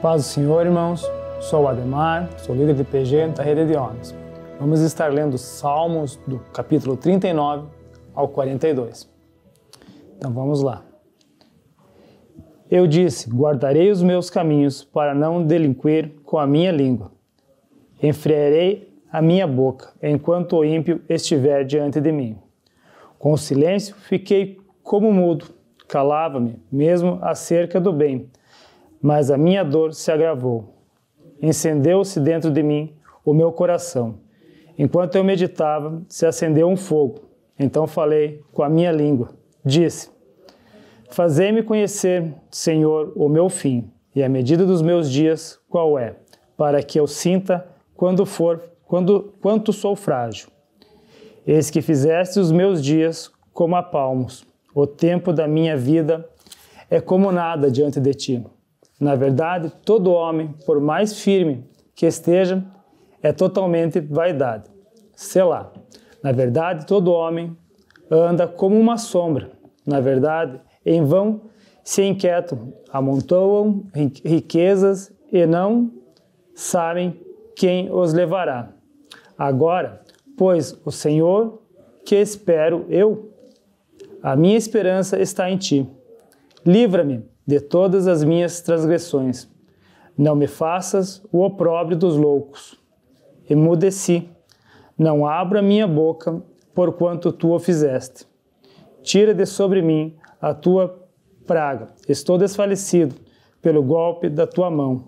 Paz do Senhor, irmãos. Sou Ademar, sou líder de PG da Rede de Homens. Vamos estar lendo Salmos do capítulo 39 ao 42. Então vamos lá. Eu disse: Guardarei os meus caminhos para não delinquir com a minha língua. Enfriarei a minha boca enquanto o ímpio estiver diante de mim. Com o silêncio fiquei como mudo, calava-me mesmo acerca do bem mas a minha dor se agravou. Encendeu-se dentro de mim o meu coração. Enquanto eu meditava, se acendeu um fogo. Então falei com a minha língua. Disse: Fazei-me conhecer, Senhor, o meu fim e a medida dos meus dias qual é, para que eu sinta quando for quando quanto sou frágil. Eis que fizeste os meus dias como a palmos. O tempo da minha vida é como nada diante de ti. Na verdade, todo homem, por mais firme que esteja, é totalmente vaidade. Sei lá. Na verdade, todo homem anda como uma sombra. Na verdade, em vão se inquietam, amontoam riquezas e não sabem quem os levará. Agora, pois o Senhor que espero eu, a minha esperança está em ti. Livra-me de todas as minhas transgressões. Não me faças o opróbrio dos loucos. Emudeci, não abro a minha boca, porquanto tu o fizeste. Tira de sobre mim a tua praga, estou desfalecido pelo golpe da tua mão.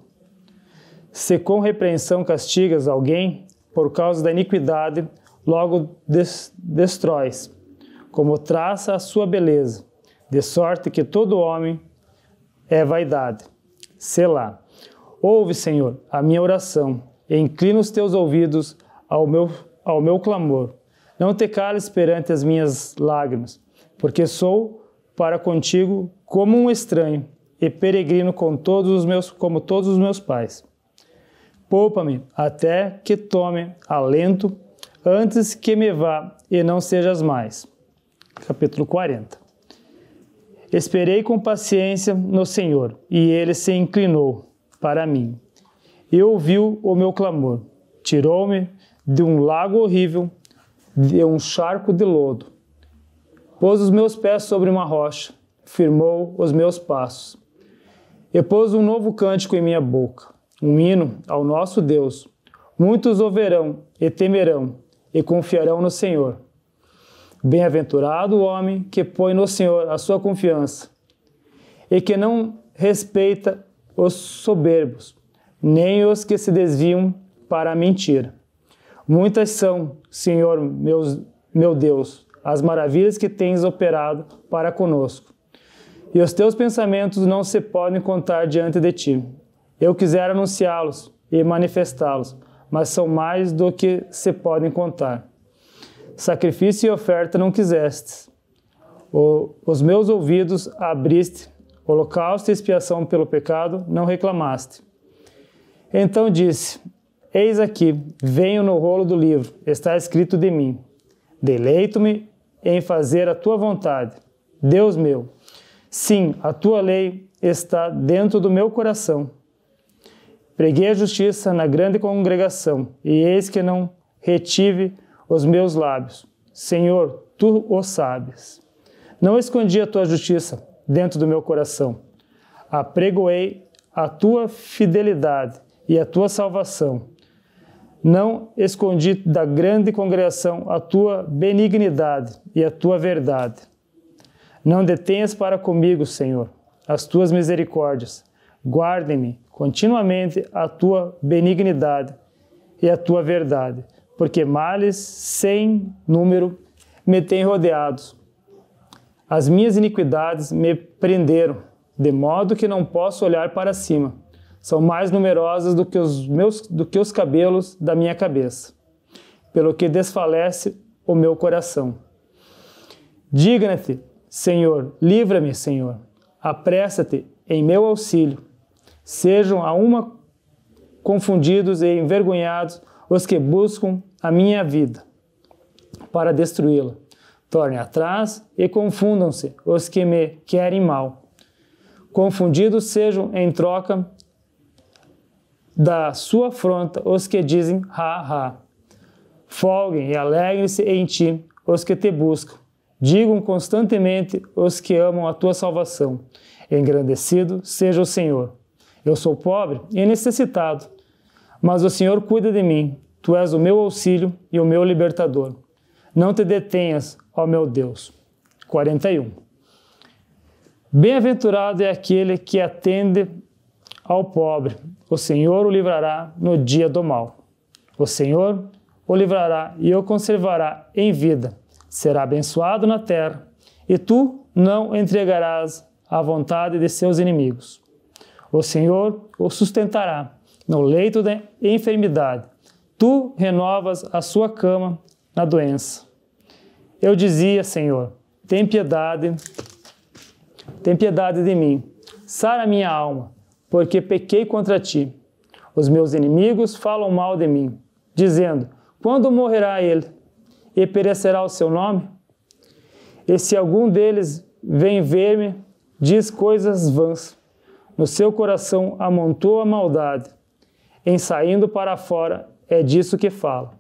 Se com repreensão castigas alguém, por causa da iniquidade, logo des destróis, como traça a sua beleza, de sorte que todo homem é vaidade. Selá. Ouve, Senhor, a minha oração. Inclina os teus ouvidos ao meu, ao meu clamor. Não te cales perante as minhas lágrimas, porque sou para contigo como um estranho e peregrino com todos os meus, como todos os meus pais. Poupa-me até que tome alento antes que me vá e não sejas mais. Capítulo 40. Esperei com paciência no Senhor, e ele se inclinou para mim e ouviu o meu clamor. Tirou-me de um lago horrível, de um charco de lodo. Pôs os meus pés sobre uma rocha, firmou os meus passos. E pôs um novo cântico em minha boca, um hino ao nosso Deus. Muitos o verão e temerão e confiarão no Senhor. Bem-aventurado o homem que põe no Senhor a sua confiança e que não respeita os soberbos, nem os que se desviam para a mentira. Muitas são, Senhor meus, meu Deus, as maravilhas que tens operado para conosco. E os teus pensamentos não se podem contar diante de ti. Eu quisera anunciá-los e manifestá-los, mas são mais do que se podem contar sacrifício e oferta não quiseste. O, os meus ouvidos abriste, holocausto e expiação pelo pecado não reclamaste. Então disse: Eis aqui, venho no rolo do livro, está escrito de mim. Deleito-me em fazer a tua vontade, Deus meu. Sim, a tua lei está dentro do meu coração. Preguei a justiça na grande congregação, e eis que não retive os meus lábios. Senhor, tu o sabes. Não escondi a tua justiça dentro do meu coração. Apregoei a tua fidelidade e a tua salvação. Não escondi da grande congregação a tua benignidade e a tua verdade. Não detenhas para comigo, Senhor, as tuas misericórdias. Guarde-me continuamente a tua benignidade e a tua verdade porque males sem número me têm rodeados. As minhas iniquidades me prenderam, de modo que não posso olhar para cima. São mais numerosas do que os meus do que os cabelos da minha cabeça. Pelo que desfalece o meu coração. Digna-te, Senhor, livra-me, Senhor. Apressa-te em meu auxílio. Sejam a uma confundidos e envergonhados os que buscam a minha vida para destruí-la. Tornem atrás e confundam-se os que me querem mal. Confundidos sejam em troca da sua afronta os que dizem ha ha. Folguem e alegrem-se em ti os que te buscam. Digam constantemente os que amam a tua salvação. Engrandecido seja o Senhor. Eu sou pobre e necessitado mas o Senhor cuida de mim, tu és o meu auxílio e o meu libertador. Não te detenhas, ó meu Deus. 41. Bem-aventurado é aquele que atende ao pobre. O Senhor o livrará no dia do mal. O Senhor o livrará e o conservará em vida. Será abençoado na terra, e tu não entregarás à vontade de seus inimigos. O Senhor o sustentará no leito da enfermidade. Tu renovas a sua cama na doença. Eu dizia, Senhor, tem piedade, tem piedade de mim. Sara minha alma, porque pequei contra ti. Os meus inimigos falam mal de mim, dizendo: Quando morrerá ele? E perecerá o seu nome? E se algum deles vem ver-me, diz coisas vãs. No seu coração amontou a maldade em saindo para fora, é disso que falo.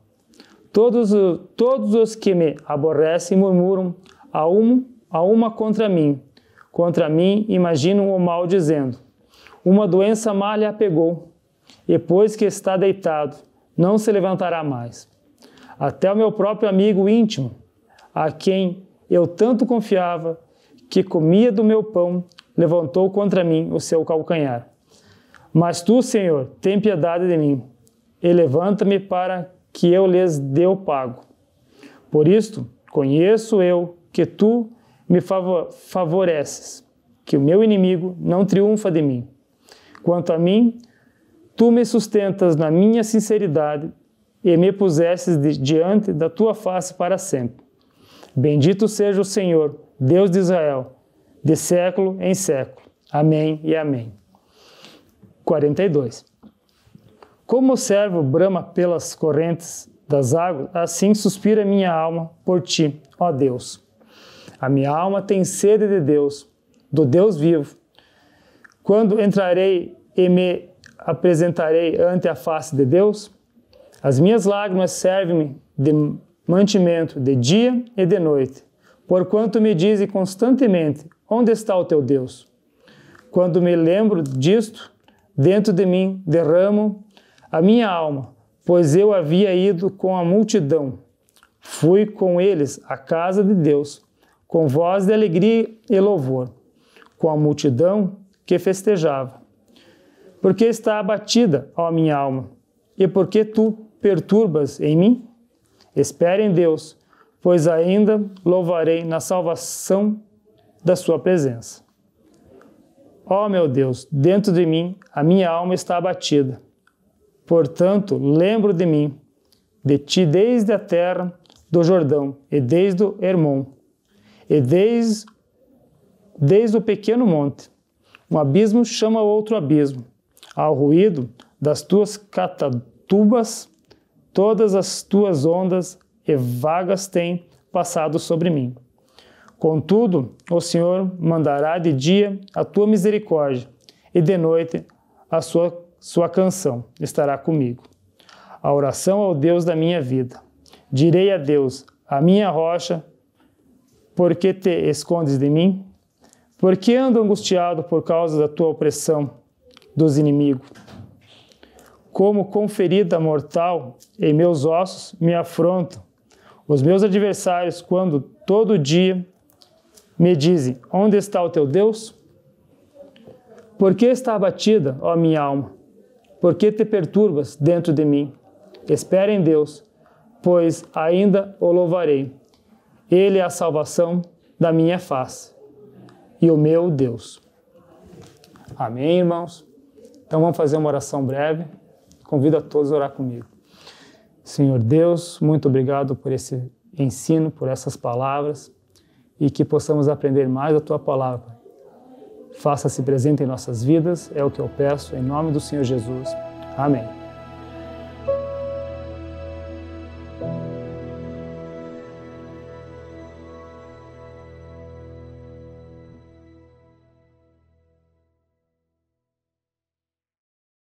Todos, todos os que me aborrecem murmuram a, um, a uma contra mim. Contra mim imaginam o mal, dizendo: Uma doença má lhe apegou, e pois que está deitado, não se levantará mais. Até o meu próprio amigo íntimo, a quem eu tanto confiava, que comia do meu pão, levantou contra mim o seu calcanhar. Mas tu, Senhor, tem piedade de mim, e levanta-me para que eu lhes dê o pago. Por isto, conheço eu que tu me favoreces, que o meu inimigo não triunfa de mim. Quanto a mim, tu me sustentas na minha sinceridade e me pusestes diante da tua face para sempre. Bendito seja o Senhor, Deus de Israel, de século em século. Amém e amém. 42. Como servo brama pelas correntes das águas, assim suspira minha alma por ti, ó Deus. A minha alma tem sede de Deus, do Deus vivo. Quando entrarei e me apresentarei ante a face de Deus? As minhas lágrimas servem-me de mantimento de dia e de noite, porquanto me dizem constantemente: Onde está o teu Deus? Quando me lembro disto, Dentro de mim derramo a minha alma, pois eu havia ido com a multidão. Fui com eles à casa de Deus, com voz de alegria e louvor, com a multidão que festejava. Porque está abatida, ó minha alma, e porque tu perturbas em mim? Espere em Deus, pois ainda louvarei na salvação da sua presença. Ó oh, meu Deus, dentro de mim a minha alma está abatida. Portanto, lembro de mim, de ti desde a terra do Jordão e desde o Hermon, e desde, desde o pequeno monte. Um abismo chama outro abismo. Ao ruído das tuas catatubas, todas as tuas ondas e vagas têm passado sobre mim. Contudo, o Senhor mandará de dia a tua misericórdia, e de noite a sua, sua canção estará comigo. A oração ao Deus da minha vida. Direi a Deus, a minha rocha, por que te escondes de mim? Por que ando angustiado por causa da tua opressão dos inimigos? Como com ferida mortal em meus ossos me afrontam os meus adversários quando todo dia me dizem: onde está o teu Deus? Por que está abatida, ó minha alma? Por que te perturbas dentro de mim? Espera em Deus, pois ainda o louvarei. Ele é a salvação da minha face e o meu Deus. Amém, irmãos? Então vamos fazer uma oração breve. Convido a todos a orar comigo. Senhor Deus, muito obrigado por esse ensino, por essas palavras e que possamos aprender mais a tua palavra. Faça-se presente em nossas vidas, é o que eu peço, em nome do Senhor Jesus. Amém.